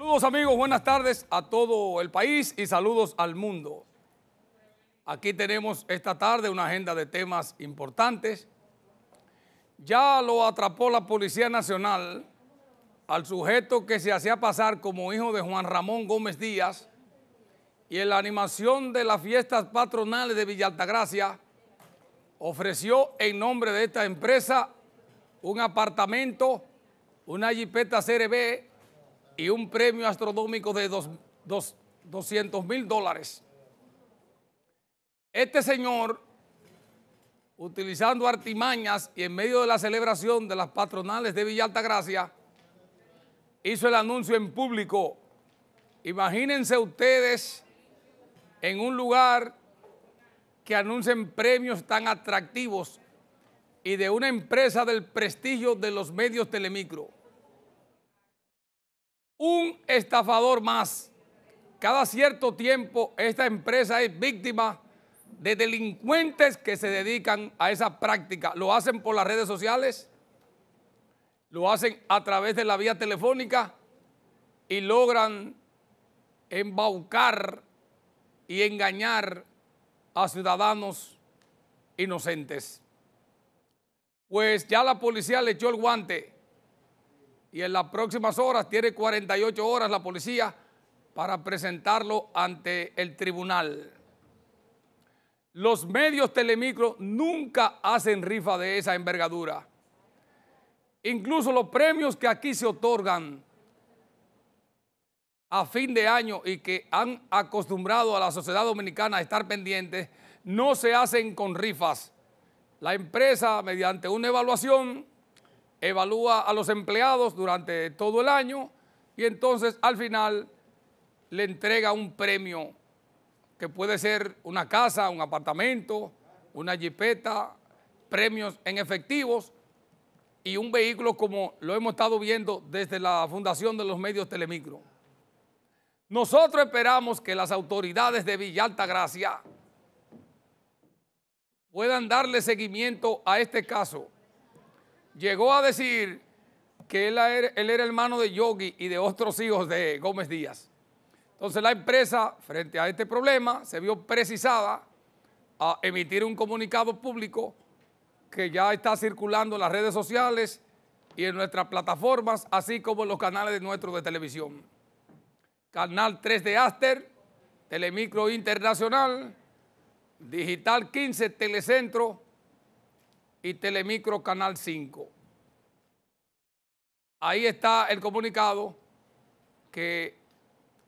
Saludos amigos, buenas tardes a todo el país y saludos al mundo. Aquí tenemos esta tarde una agenda de temas importantes. Ya lo atrapó la Policía Nacional al sujeto que se hacía pasar como hijo de Juan Ramón Gómez Díaz y en la animación de las fiestas patronales de Villaltagracia ofreció en nombre de esta empresa un apartamento, una jipeta CRB y un premio astronómico de 200 mil dólares. Este señor, utilizando artimañas y en medio de la celebración de las patronales de Villa Altagracia, hizo el anuncio en público. Imagínense ustedes en un lugar que anuncien premios tan atractivos y de una empresa del prestigio de los medios telemicro un estafador más. Cada cierto tiempo esta empresa es víctima de delincuentes que se dedican a esa práctica. Lo hacen por las redes sociales, lo hacen a través de la vía telefónica y logran embaucar y engañar a ciudadanos inocentes. Pues ya la policía le echó el guante y en las próximas horas, tiene 48 horas la policía para presentarlo ante el tribunal. Los medios telemicro nunca hacen rifa de esa envergadura. Incluso los premios que aquí se otorgan a fin de año y que han acostumbrado a la sociedad dominicana a estar pendientes, no se hacen con rifas. La empresa, mediante una evaluación, evalúa a los empleados durante todo el año y entonces al final le entrega un premio que puede ser una casa, un apartamento, una jipeta, premios en efectivos y un vehículo como lo hemos estado viendo desde la fundación de los medios Telemicro. Nosotros esperamos que las autoridades de Villa Gracia puedan darle seguimiento a este caso llegó a decir que él era, hermano de Yogi y de otros hijos de Gómez Díaz. Entonces la empresa, frente a este problema, se vio precisada a emitir un comunicado público que ya está circulando en las redes sociales y en nuestras plataformas, así como en los canales de nuestros de televisión. Canal 3 de Aster, Telemicro Internacional, Digital 15, Telecentro, y Telemicro Canal 5. Ahí está el comunicado que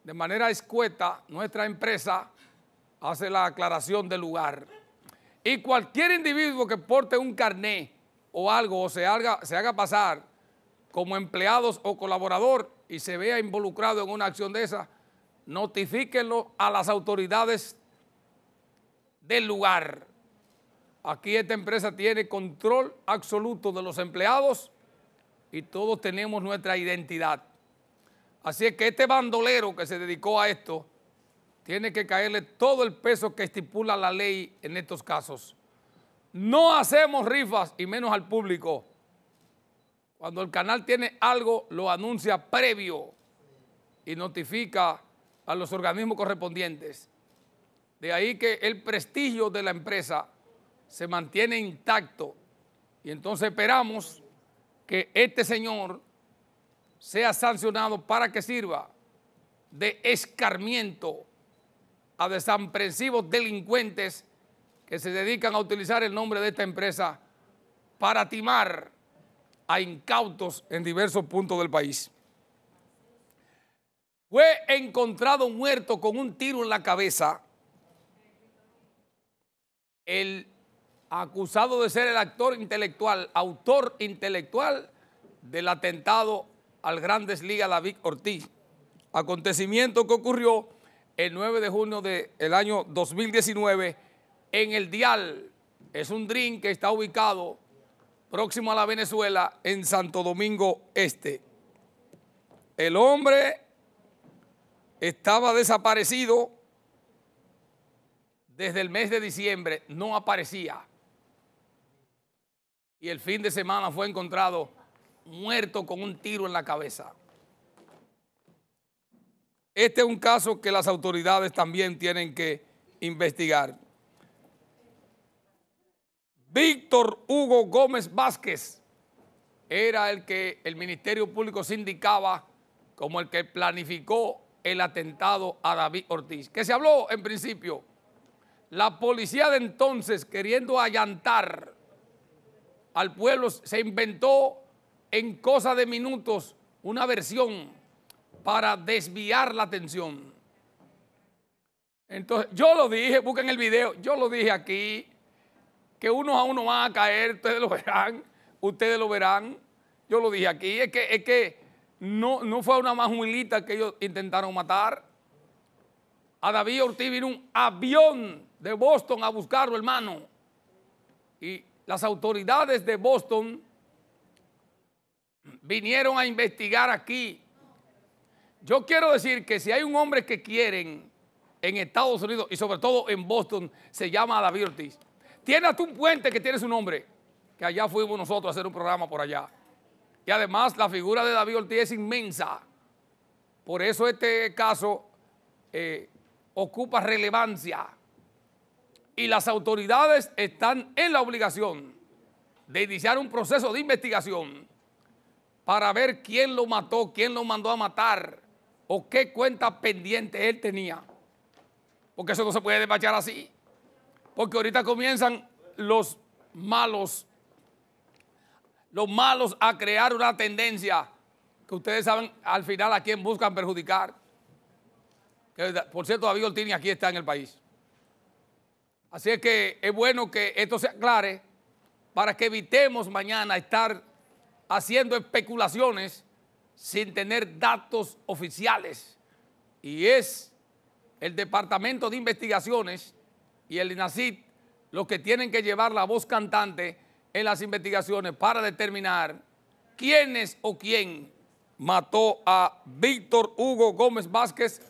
de manera escueta nuestra empresa hace la aclaración del lugar. Y cualquier individuo que porte un carné o algo o se haga, se haga pasar como empleados o colaborador y se vea involucrado en una acción de esa, notifíquenlo a las autoridades del lugar. Aquí esta empresa tiene control absoluto de los empleados y todos tenemos nuestra identidad. Así es que este bandolero que se dedicó a esto tiene que caerle todo el peso que estipula la ley en estos casos. No hacemos rifas y menos al público. Cuando el canal tiene algo, lo anuncia previo y notifica a los organismos correspondientes. De ahí que el prestigio de la empresa se mantiene intacto. Y entonces esperamos que este señor sea sancionado para que sirva de escarmiento a desaprensivos delincuentes que se dedican a utilizar el nombre de esta empresa para timar a incautos en diversos puntos del país. Fue encontrado muerto con un tiro en la cabeza el acusado de ser el actor intelectual, autor intelectual del atentado al Grandes Liga David Ortiz. Acontecimiento que ocurrió el 9 de junio del año 2019 en el Dial. Es un drink que está ubicado próximo a la Venezuela en Santo Domingo Este. El hombre estaba desaparecido desde el mes de diciembre, no aparecía y el fin de semana fue encontrado muerto con un tiro en la cabeza. Este es un caso que las autoridades también tienen que investigar. Víctor Hugo Gómez Vázquez era el que el Ministerio Público sindicaba indicaba como el que planificó el atentado a David Ortiz, que se habló en principio. La policía de entonces, queriendo allantar al pueblo, se inventó en cosa de minutos una versión para desviar la atención. Entonces, yo lo dije, busquen el video, yo lo dije aquí, que uno a uno van a caer, ustedes lo verán, ustedes lo verán, yo lo dije aquí, es que, que no, fue una majulita que ellos intentaron matar. A David Ortiz vino un avión de Boston a buscarlo, hermano. Y las autoridades de Boston vinieron a investigar aquí. Yo quiero decir que si hay un hombre que quieren en Estados Unidos y sobre todo en Boston, se llama David Ortiz. Tiene un puente que tiene su nombre, que allá fuimos nosotros a hacer un programa por allá. Y además la figura de David Ortiz es inmensa. Por eso este caso eh, ocupa relevancia y las autoridades están en la obligación de iniciar un proceso de investigación para ver quién lo mató, quién lo mandó a matar o qué cuenta pendiente él tenía. Porque eso no se puede despachar así. Porque ahorita comienzan los malos, los malos a crear una tendencia que ustedes saben al final a quién buscan perjudicar. por cierto, David Ortini aquí está en el país. Así es que es bueno que esto se aclare para que evitemos mañana estar haciendo especulaciones sin tener datos oficiales. Y es el Departamento de Investigaciones y el INACIT los que tienen que llevar la voz cantante en las investigaciones para determinar quiénes o quién mató a Víctor Hugo Gómez Vázquez,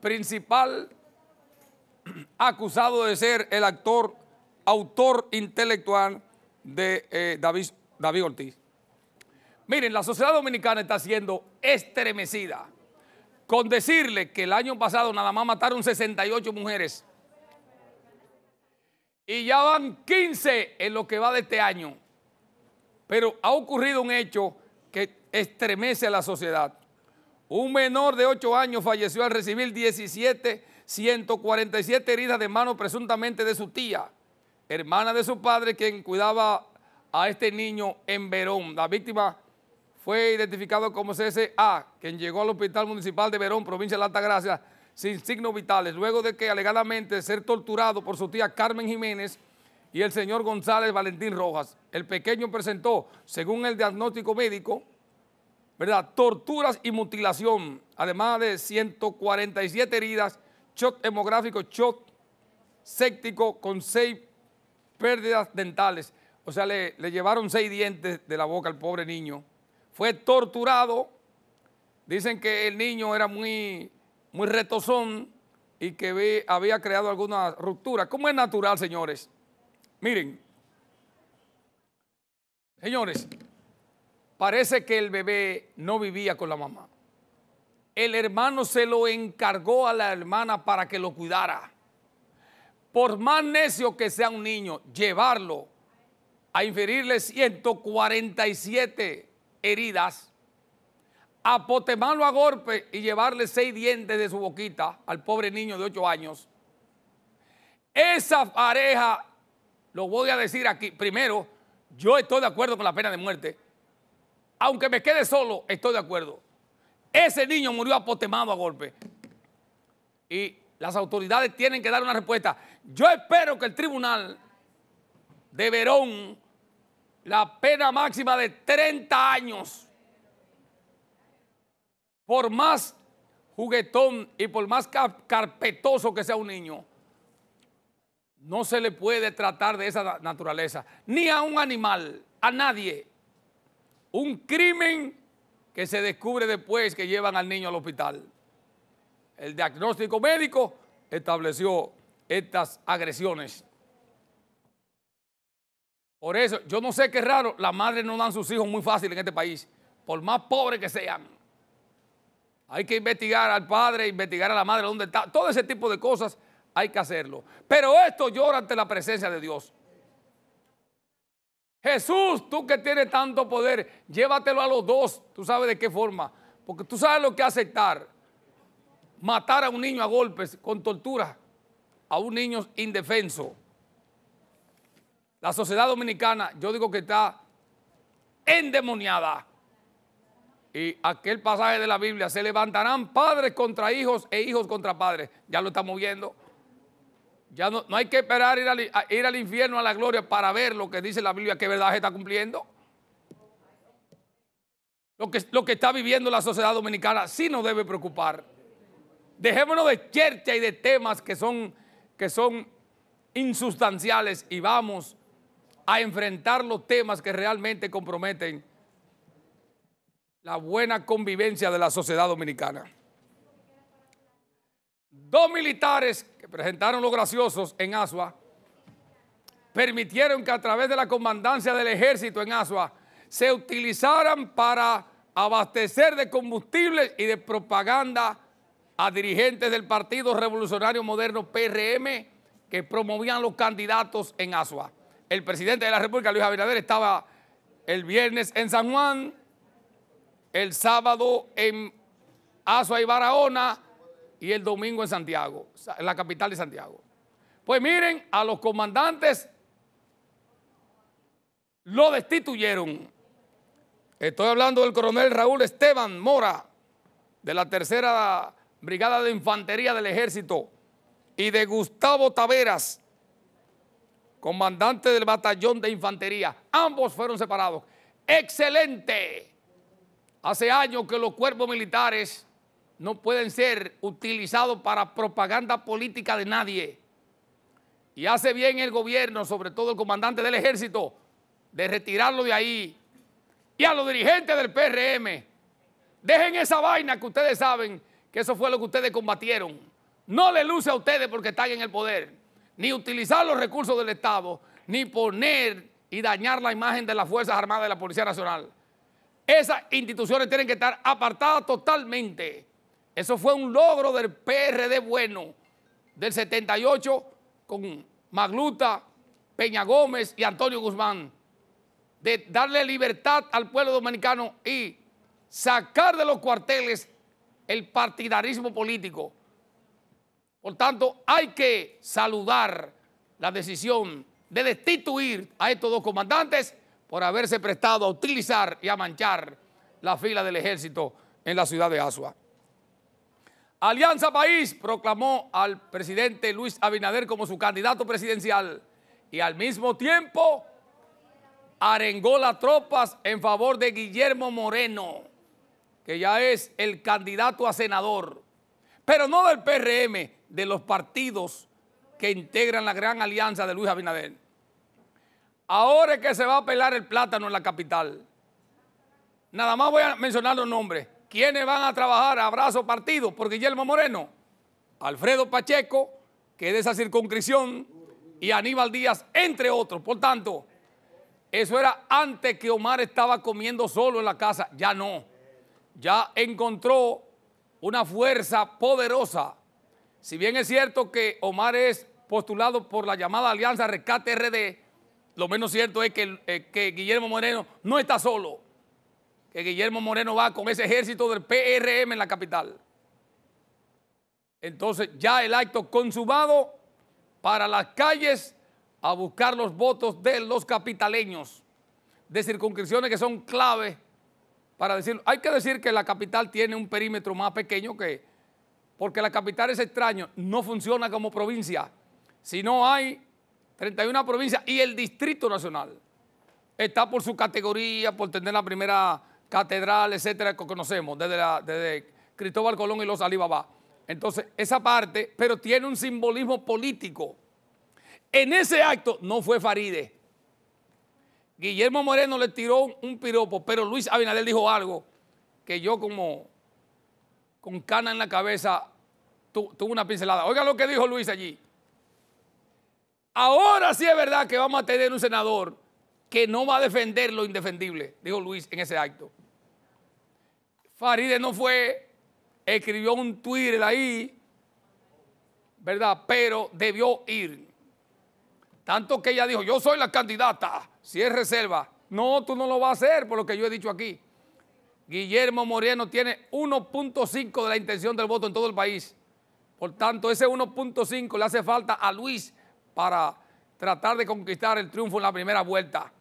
principal acusado de ser el actor, autor intelectual de eh, David, David Ortiz. Miren, la sociedad dominicana está siendo estremecida con decirle que el año pasado nada más mataron 68 mujeres y ya van 15 en lo que va de este año. Pero ha ocurrido un hecho que estremece a la sociedad. Un menor de 8 años falleció al recibir 17 147 heridas de mano presuntamente de su tía, hermana de su padre, quien cuidaba a este niño en Verón. La víctima fue identificado como CSA, quien llegó al Hospital Municipal de Verón, provincia de la Altagracia, sin signos vitales, luego de que alegadamente ser torturado por su tía Carmen Jiménez y el señor González Valentín Rojas. El pequeño presentó, según el diagnóstico médico, ¿verdad? torturas y mutilación, además de 147 heridas shock hemográfico, shock séptico con seis pérdidas dentales. O sea, le, llevaron seis dientes de la boca al pobre niño. Fue torturado. Dicen que el niño era muy, muy retozón y que había creado alguna ruptura. ¿Cómo es natural, señores? Miren, señores, parece que el bebé no vivía con la mamá el hermano se lo encargó a la hermana para que lo cuidara. Por más necio que sea un niño, llevarlo a inferirle 147 heridas, apotemarlo a golpe y llevarle seis dientes de su boquita al pobre niño de ocho años. Esa pareja, lo voy a decir aquí, primero, yo estoy de acuerdo con la pena de muerte. Aunque me quede solo, estoy de acuerdo. Ese niño murió apotemado a golpe. Y las autoridades tienen que dar una respuesta. Yo espero que el tribunal de Verón, la pena máxima de 30 años, por más juguetón y por más carpetoso que sea un niño, no se le puede tratar de esa naturaleza, ni a un animal, a nadie. Un crimen que se descubre después que llevan al niño al hospital. El diagnóstico médico estableció estas agresiones. Por eso, yo no sé qué raro, las madres no dan sus hijos muy fácil en este país, por más pobres que sean. Hay que investigar al padre, investigar a la madre dónde está. Todo ese tipo de cosas hay que hacerlo. Pero esto llora ante la presencia de Dios. Jesús, tú que tienes tanto poder, llévatelo a los dos. Tú sabes de qué forma. Porque tú sabes lo que aceptar. Matar a un niño a golpes, con tortura, a un niño indefenso. La sociedad dominicana, yo digo que está endemoniada. Y aquel pasaje de la Biblia, se levantarán padres contra hijos e hijos contra padres. Ya lo estamos viendo. Ya no, hay que esperar ir al, ir al infierno, a la gloria, para ver lo que dice la Biblia, que verdad se está cumpliendo. Lo que, lo que está viviendo la sociedad dominicana sí nos debe preocupar. Dejémonos de chercha y de temas que son, que son insustanciales y vamos a enfrentar los temas que realmente comprometen la buena convivencia de la sociedad dominicana. Dos militares presentaron los graciosos en Asua, permitieron que a través de la comandancia del ejército en Asua se utilizaran para abastecer de combustible y de propaganda a dirigentes del Partido Revolucionario Moderno PRM que promovían los candidatos en Asua. El presidente de la República, Luis Abinader, estaba el viernes en San Juan, el sábado en Asua y Barahona, y el domingo en Santiago, en la capital de Santiago. Pues miren, a los comandantes lo destituyeron. Estoy hablando del coronel Raúl Esteban Mora, de la tercera brigada de infantería del ejército, y de Gustavo Taveras, comandante del batallón de infantería. Ambos fueron separados. Excelente. Hace años que los cuerpos militares no pueden ser utilizados para propaganda política de nadie. Y hace bien el gobierno, sobre todo el comandante del ejército, de retirarlo de ahí. Y a los dirigentes del PRM, dejen esa vaina que ustedes saben que eso fue lo que ustedes combatieron. No le luce a ustedes porque están en el poder, ni utilizar los recursos del Estado, ni poner y dañar la imagen de las Fuerzas Armadas de la Policía Nacional. Esas instituciones tienen que estar apartadas totalmente. Eso fue un logro del PRD bueno, del 78 con Magluta, Peña Gómez y Antonio Guzmán, de darle libertad al pueblo dominicano y sacar de los cuarteles el partidarismo político. Por tanto, hay que saludar la decisión de destituir a estos dos comandantes por haberse prestado a utilizar y a manchar la fila del ejército en la ciudad de Asua. Alianza País proclamó al presidente Luis Abinader como su candidato presidencial y al mismo tiempo arengó las tropas en favor de Guillermo Moreno, que ya es el candidato a senador, pero no del PRM, de los partidos que integran la gran alianza de Luis Abinader. Ahora es que se va a pelar el plátano en la capital. Nada más voy a mencionar los nombres. ¿Quiénes van a trabajar? Abrazo partido por Guillermo Moreno, Alfredo Pacheco, que es de esa circunscripción, y Aníbal Díaz, entre otros. Por tanto, eso era antes que Omar estaba comiendo solo en la casa. Ya no. Ya encontró una fuerza poderosa. Si bien es cierto que Omar es postulado por la llamada Alianza Rescate RD, lo menos cierto es eh, que Guillermo Moreno no está solo que Guillermo Moreno va con ese ejército del PRM en la capital. Entonces ya el acto consumado para las calles a buscar los votos de los capitaleños, de circunscripciones que son clave para decir... Hay que decir que la capital tiene un perímetro más pequeño que, porque la capital es extraño, no funciona como provincia. Si no hay 31 provincias y el Distrito Nacional está por su categoría, por tener la primera catedral, etcétera, que conocemos desde, Cristóbal Colón y los Alibaba. Entonces, esa parte, pero tiene un simbolismo político. En ese acto no fue Faride. Guillermo Moreno le tiró un piropo, pero Luis Abinader dijo algo que yo como con cana en la cabeza tuve una pincelada. Oiga lo que dijo Luis allí. Ahora sí es verdad que vamos a tener un senador que no va a defender lo indefendible, dijo Luis en ese acto. Faride no fue, escribió un Twitter ahí, ¿verdad? Pero debió ir. Tanto que ella dijo, yo soy la candidata, si es reserva. No, tú no lo vas a hacer por lo que yo he dicho aquí. Guillermo Moreno tiene 1.5 de la intención del voto en todo el país. Por tanto, ese 1.5 le hace falta a Luis para tratar de conquistar el triunfo en la primera vuelta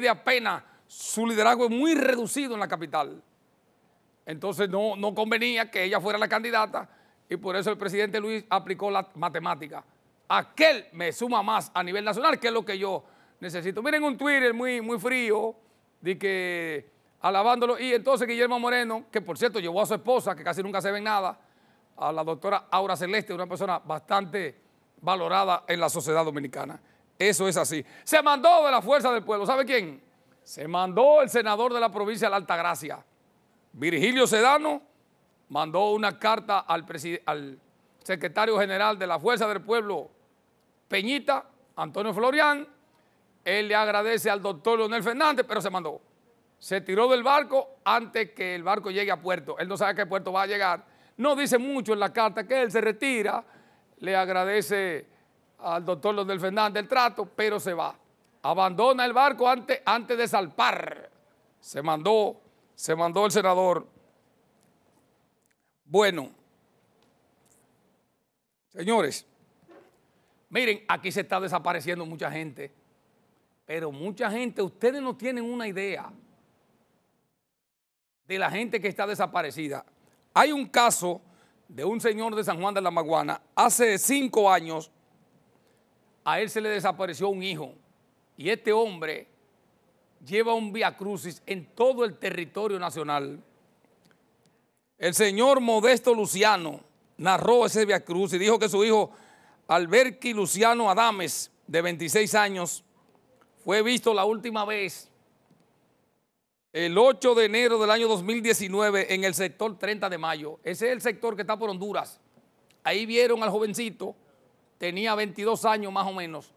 de apenas, su liderazgo es muy reducido en la capital. Entonces no, convenía que ella fuera la candidata y por eso el presidente Luis aplicó la matemática. Aquel me suma más a nivel nacional, que es lo que yo necesito. Miren un Twitter muy, muy frío, de que alabándolo. Y entonces Guillermo Moreno, que por cierto llevó a su esposa, que casi nunca se ven nada, a la doctora Aura Celeste, una persona bastante valorada en la sociedad dominicana. Eso es así. Se mandó de la fuerza del pueblo. ¿Sabe quién? Se mandó el senador de la provincia de la Altagracia. Virgilio Sedano mandó una carta al, secretario general de la Fuerza del Pueblo, Peñita, Antonio Florián. Él le agradece al doctor Leonel Fernández, pero se mandó. Se tiró del barco antes que el barco llegue a puerto. Él no sabe a qué puerto va a llegar. No dice mucho en la carta que él se retira, le agradece al doctor López Fernández del trato, pero se va. Abandona el barco antes, antes de salpar. Se mandó, se mandó el senador. Bueno, señores, miren, aquí se está desapareciendo mucha gente, pero mucha gente, ustedes no tienen una idea de la gente que está desaparecida. Hay un caso de un señor de San Juan de la Maguana, hace cinco años, a él se le desapareció un hijo. Y este hombre lleva un viacrucis en todo el territorio nacional. El señor Modesto Luciano narró ese viacrucis, y dijo que su hijo Alberti Luciano Adames, de 26 años, fue visto la última vez el 8 de enero del año 2019 en el sector 30 de mayo. Ese es el sector que está por Honduras. Ahí vieron al jovencito tenía 22 años más o menos,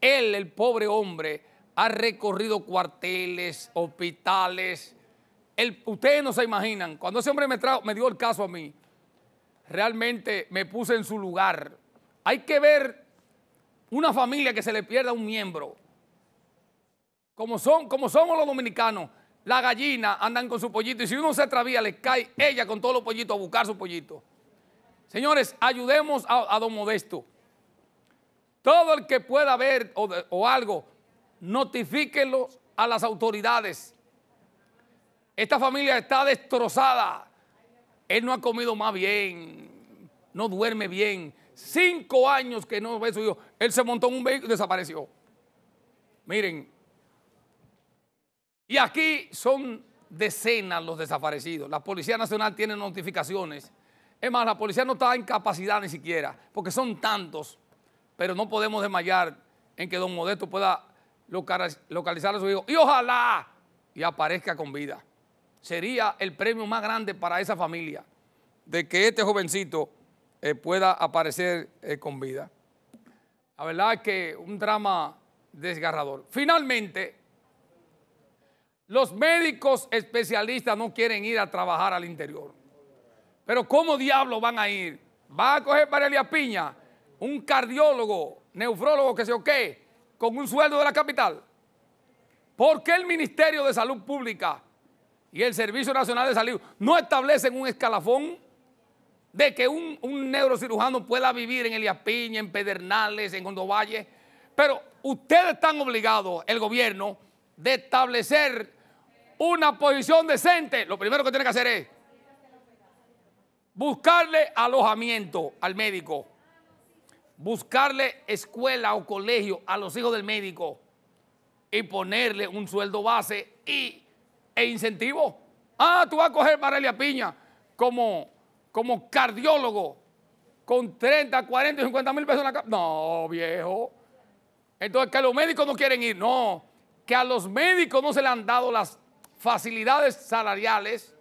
él, el pobre hombre, ha recorrido cuarteles, hospitales. ustedes no se imaginan, cuando ese hombre me, me dio el caso a mí, realmente me puse en su lugar. Hay que ver una familia que se le pierda un miembro. Como, son, como somos los dominicanos, la gallina andan con su pollito y si uno se atravía, le cae ella con todos los pollitos a buscar su pollito. Señores, ayudemos a don Modesto. Todo el que pueda ver o, algo, notifíquenlo a las autoridades. Esta familia está destrozada. Él no ha comido más bien, no duerme bien. Cinco años que no ve su hijo. Él se montó en un vehículo y desapareció. Miren. Y aquí son decenas los desaparecidos. La Policía Nacional tiene notificaciones. Es más, la policía no está en capacidad ni siquiera, porque son tantos pero no podemos desmayar en que don Modesto pueda localizar a su hijo y ojalá y aparezca con vida. Sería el premio más grande para esa familia de que este jovencito eh, pueda aparecer eh, con vida. La verdad es que un drama desgarrador. Finalmente, los médicos especialistas no quieren ir a trabajar al interior. Pero ¿cómo diablos van a ir? ¿Va a coger para Elia Piña? un cardiólogo, nefrólogo, que se o con un sueldo de la capital? ¿Por qué el Ministerio de Salud Pública y el Servicio Nacional de Salud no establecen un escalafón de que un, neurocirujano pueda vivir en el en Pedernales, en Gondovalle Pero ustedes están obligados, el gobierno, de establecer una posición decente. Lo primero que tiene que hacer es buscarle alojamiento al médico buscarle escuela o colegio a los hijos del médico y ponerle un sueldo base y, e incentivo. Ah, tú vas a coger Marelia Piña como, como cardiólogo con 30, 40, 50 mil pesos en la No, viejo. Entonces, que los médicos no quieren ir. No, que a los médicos no se le han dado las facilidades salariales.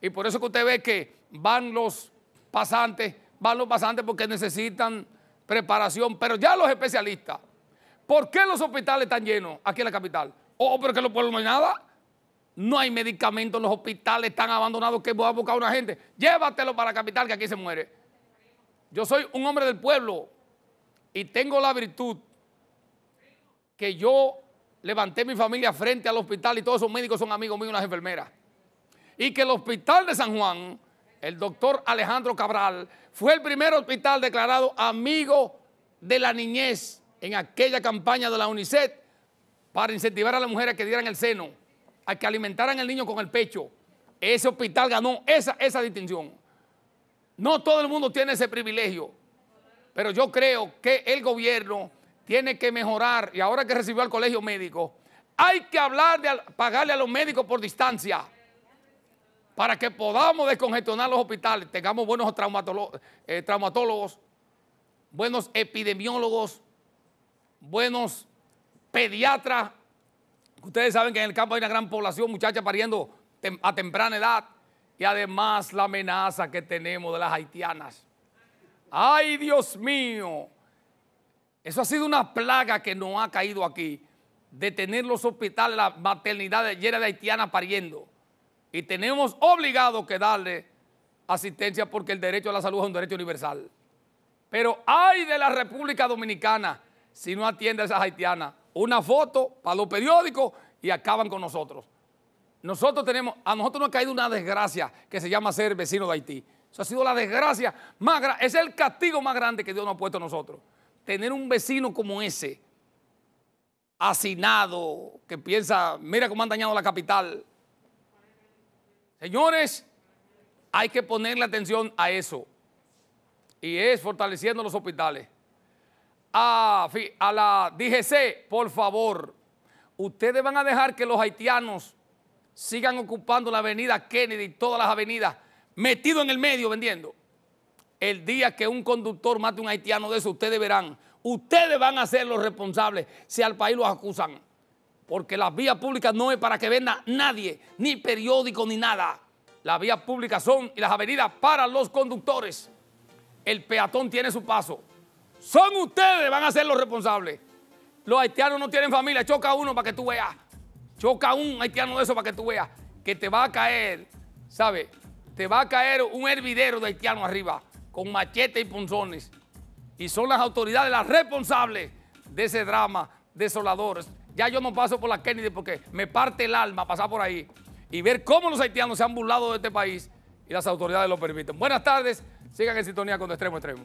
Y por eso que usted ve que van los pasantes, van los pasantes porque necesitan preparación, pero ya los especialistas. ¿Por qué los hospitales están llenos aquí en la capital? ¿O oh, oh, pero que los pueblos no hay nada. No hay medicamentos, los hospitales están abandonados, que voy a buscar a una gente. Llévatelo para la capital que aquí se muere. Yo soy un hombre del pueblo y tengo la virtud que yo levanté mi familia frente al hospital y todos esos médicos son amigos míos, unas enfermeras. Y que el hospital de San Juan el doctor Alejandro Cabral, fue el primer hospital declarado amigo de la niñez en aquella campaña de la UNICEF para incentivar a las mujeres a que dieran el seno, a que alimentaran al niño con el pecho. Ese hospital ganó esa, esa distinción. No todo el mundo tiene ese privilegio, pero yo creo que el gobierno tiene que mejorar y ahora que recibió al colegio médico, hay que hablar de pagarle a los médicos por distancia para que podamos descongestionar los hospitales, tengamos buenos eh, traumatólogos, buenos epidemiólogos, buenos pediatras. Ustedes saben que en el campo hay una gran población, muchachas pariendo a temprana edad. Y además la amenaza que tenemos de las haitianas. Ay, Dios mío. Eso ha sido una plaga que nos ha caído aquí. De tener los hospitales, la maternidad llena de haitianas pariendo. Y tenemos obligado que darle asistencia porque el derecho a la salud es un derecho universal. Pero hay de la República Dominicana si no atiende a esa haitiana Una foto para los periódicos y acaban con nosotros. Nosotros tenemos, a nosotros nos ha caído una desgracia que se llama ser vecino de Haití. Eso ha sido la desgracia más grande, es el castigo más grande que Dios nos ha puesto a nosotros. Tener un vecino como ese, hacinado, que piensa, mira cómo han dañado la capital, Señores, hay que ponerle atención a eso. Y es fortaleciendo los hospitales. Ah, a, la DGC, por favor, ustedes van a dejar que los haitianos sigan ocupando la avenida Kennedy, y todas las avenidas, metido en el medio vendiendo. El día que un conductor mate a un haitiano de eso, ustedes verán. Ustedes van a ser los responsables si al país los acusan porque las vías públicas no es para que venda nadie, ni periódico, ni nada. Las vías públicas son y las avenidas para los conductores. El peatón tiene su paso. Son ustedes, van a ser los responsables. Los haitianos no tienen familia, choca uno para que tú veas. Choca un haitiano de eso para que tú veas que te va a caer, ¿sabes? Te va a caer un hervidero de haitiano arriba con machete y punzones. Y son las autoridades las responsables de ese drama desolador. Ya yo no paso por la Kennedy porque me parte el alma pasar por ahí y ver cómo los haitianos se han burlado de este país y las autoridades lo permiten. Buenas tardes, sigan en sintonía con Extremo Extremo.